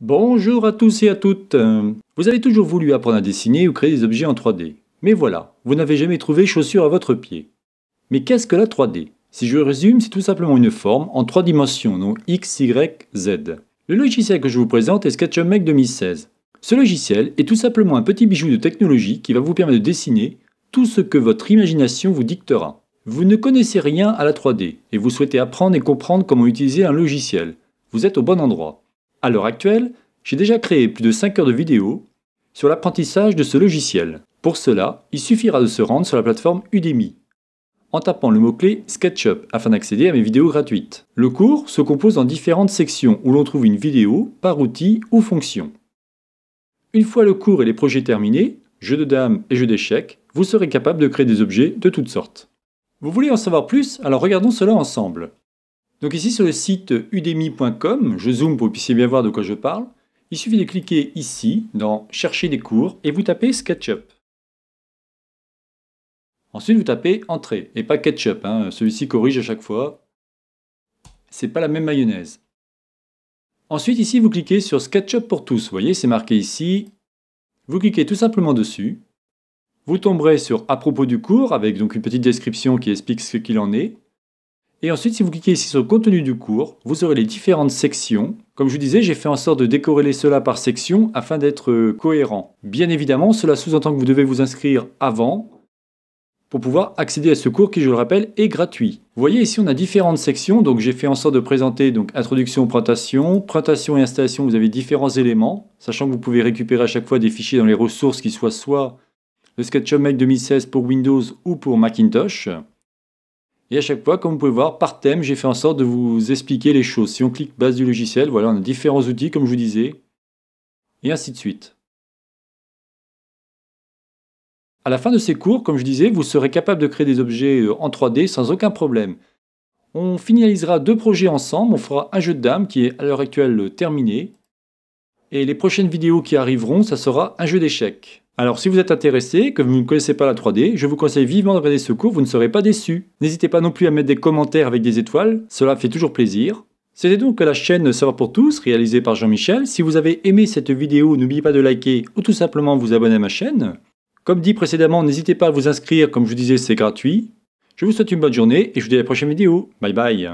Bonjour à tous et à toutes Vous avez toujours voulu apprendre à dessiner ou créer des objets en 3D. Mais voilà, vous n'avez jamais trouvé chaussure à votre pied. Mais qu'est-ce que la 3D Si je résume, c'est tout simplement une forme en 3 dimensions, donc X, Y, Z. Le logiciel que je vous présente est SketchUp 2016. Ce logiciel est tout simplement un petit bijou de technologie qui va vous permettre de dessiner tout ce que votre imagination vous dictera. Vous ne connaissez rien à la 3D et vous souhaitez apprendre et comprendre comment utiliser un logiciel. Vous êtes au bon endroit. À l'heure actuelle, j'ai déjà créé plus de 5 heures de vidéos sur l'apprentissage de ce logiciel. Pour cela, il suffira de se rendre sur la plateforme Udemy en tapant le mot-clé SketchUp afin d'accéder à mes vidéos gratuites. Le cours se compose en différentes sections où l'on trouve une vidéo par outil ou fonction. Une fois le cours et les projets terminés, jeux de dames et jeux d'échecs, vous serez capable de créer des objets de toutes sortes. Vous voulez en savoir plus Alors regardons cela ensemble. Donc ici sur le site udemy.com, je zoome pour que vous puissiez bien voir de quoi je parle, il suffit de cliquer ici dans « Chercher des cours » et vous tapez « SketchUp ». Ensuite, vous tapez « Entrée » et pas « Ketchup hein. celui-ci corrige à chaque fois. C'est pas la même mayonnaise. Ensuite, ici, vous cliquez sur « SketchUp pour tous ». Vous voyez, c'est marqué ici. Vous cliquez tout simplement dessus. Vous tomberez sur « À propos du cours » avec donc une petite description qui explique ce qu'il en est. Et ensuite, si vous cliquez ici sur le contenu du cours, vous aurez les différentes sections. Comme je vous disais, j'ai fait en sorte de décorréler cela par section afin d'être euh, cohérent. Bien évidemment, cela sous-entend que vous devez vous inscrire avant pour pouvoir accéder à ce cours qui, je le rappelle, est gratuit. Vous voyez ici, on a différentes sections. Donc, j'ai fait en sorte de présenter donc introduction, printation. Printation et installation. Vous avez différents éléments, sachant que vous pouvez récupérer à chaque fois des fichiers dans les ressources qui soient soit le SketchUp Make 2016 pour Windows ou pour Macintosh. Et à chaque fois, comme vous pouvez voir, par thème, j'ai fait en sorte de vous expliquer les choses. Si on clique base du logiciel, voilà, on a différents outils, comme je vous disais, et ainsi de suite. À la fin de ces cours, comme je disais, vous serez capable de créer des objets euh, en 3D sans aucun problème. On finalisera deux projets ensemble, on fera un jeu de dames qui est à l'heure actuelle terminé, et les prochaines vidéos qui arriveront, ça sera un jeu d'échecs. Alors si vous êtes intéressé, que vous ne connaissez pas la 3D, je vous conseille vivement de regarder ce cours, vous ne serez pas déçu. N'hésitez pas non plus à mettre des commentaires avec des étoiles, cela fait toujours plaisir. C'était donc la chaîne Savoir pour tous, réalisée par Jean-Michel. Si vous avez aimé cette vidéo, n'oubliez pas de liker ou tout simplement vous abonner à ma chaîne. Comme dit précédemment, n'hésitez pas à vous inscrire, comme je vous disais, c'est gratuit. Je vous souhaite une bonne journée et je vous dis à la prochaine vidéo. Bye bye